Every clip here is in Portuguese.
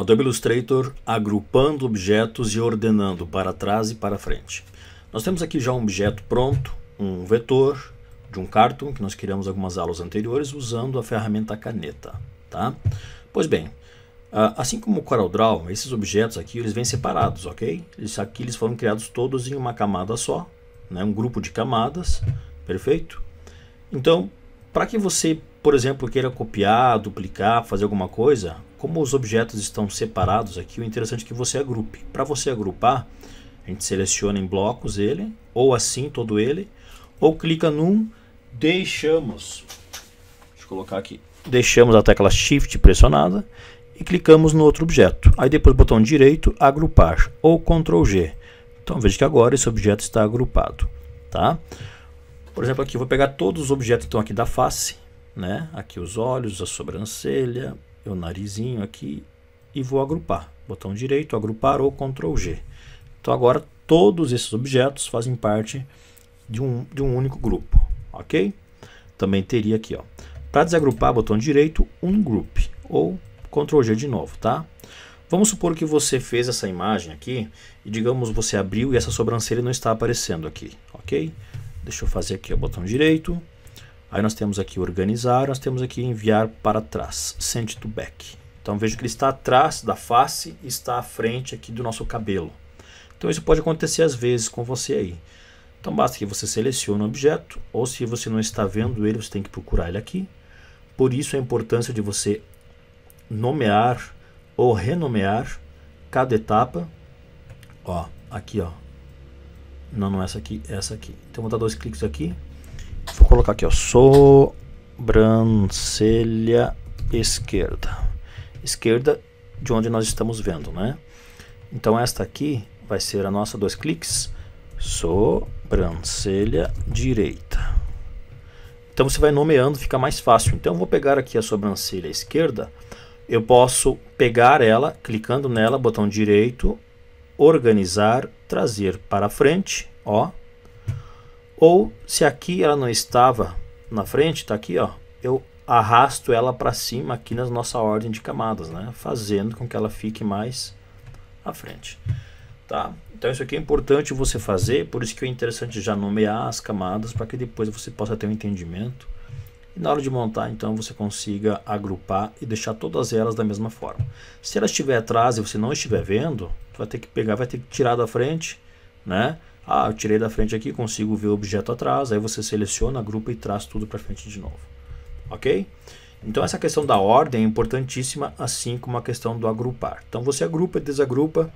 Adobe Illustrator agrupando objetos e ordenando para trás e para frente. Nós temos aqui já um objeto pronto, um vetor de um cartoon que nós criamos algumas aulas anteriores usando a ferramenta caneta. Tá? Pois bem, assim como o CorelDRAW, esses objetos aqui eles vêm separados, ok? Eles, aqui eles foram criados todos em uma camada só, né? um grupo de camadas, perfeito? Então, para que você por exemplo, queira copiar, duplicar, fazer alguma coisa, como os objetos estão separados aqui, o interessante é que você agrupe. Para você agrupar, a gente seleciona em blocos ele, ou assim todo ele, ou clica num deixamos. Deixa eu colocar aqui. Deixamos a tecla Shift pressionada e clicamos no outro objeto. Aí depois botão direito, agrupar, ou Ctrl G. Então veja que agora esse objeto está agrupado, tá? Por exemplo, aqui eu vou pegar todos os objetos que estão aqui da face né? Aqui os olhos, a sobrancelha, o narizinho aqui e vou agrupar. Botão direito, agrupar ou Ctrl G. Então agora todos esses objetos fazem parte de um, de um único grupo, ok? Também teria aqui, ó. Para desagrupar, botão direito, um group ou Ctrl G de novo, tá? Vamos supor que você fez essa imagem aqui e digamos você abriu e essa sobrancelha não está aparecendo aqui, ok? Deixa eu fazer aqui o botão direito, Aí nós temos aqui organizar, nós temos aqui enviar para trás, send to back. Então vejo que ele está atrás da face e está à frente aqui do nosso cabelo. Então isso pode acontecer às vezes com você aí. Então basta que você selecione o objeto, ou se você não está vendo ele, você tem que procurar ele aqui. Por isso a importância de você nomear ou renomear cada etapa. Ó, aqui ó. Não, não é essa aqui, é essa aqui. Então vou dar dois cliques aqui, Vou colocar aqui, ó, sobrancelha esquerda. Esquerda de onde nós estamos vendo, né? Então esta aqui vai ser a nossa dois cliques, sobrancelha direita. Então você vai nomeando, fica mais fácil. Então eu vou pegar aqui a sobrancelha esquerda, eu posso pegar ela, clicando nela, botão direito, organizar, trazer para frente, ó, ou se aqui ela não estava na frente, está aqui, ó, eu arrasto ela para cima aqui na nossa ordem de camadas, né? Fazendo com que ela fique mais à frente. Tá? Então isso aqui é importante você fazer, por isso que é interessante já nomear as camadas para que depois você possa ter um entendimento. E na hora de montar, então, você consiga agrupar e deixar todas elas da mesma forma. Se ela estiver atrás e você não estiver vendo, você vai ter que pegar, vai ter que tirar da frente né? Ah, eu tirei da frente aqui, consigo ver o objeto atrás, aí você seleciona, agrupa e traz tudo para frente de novo. Ok? Então essa questão da ordem é importantíssima, assim como a questão do agrupar. Então você agrupa, e desagrupa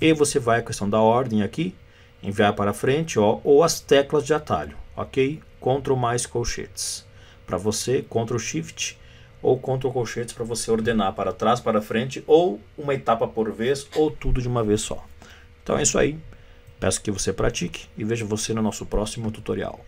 e você vai à questão da ordem aqui, enviar para frente ó, ou as teclas de atalho, ok? Ctrl mais colchetes. Para você, Ctrl Shift ou Ctrl colchetes para você ordenar para trás, para frente ou uma etapa por vez ou tudo de uma vez só. Então é isso aí. Peço que você pratique e vejo você no nosso próximo tutorial.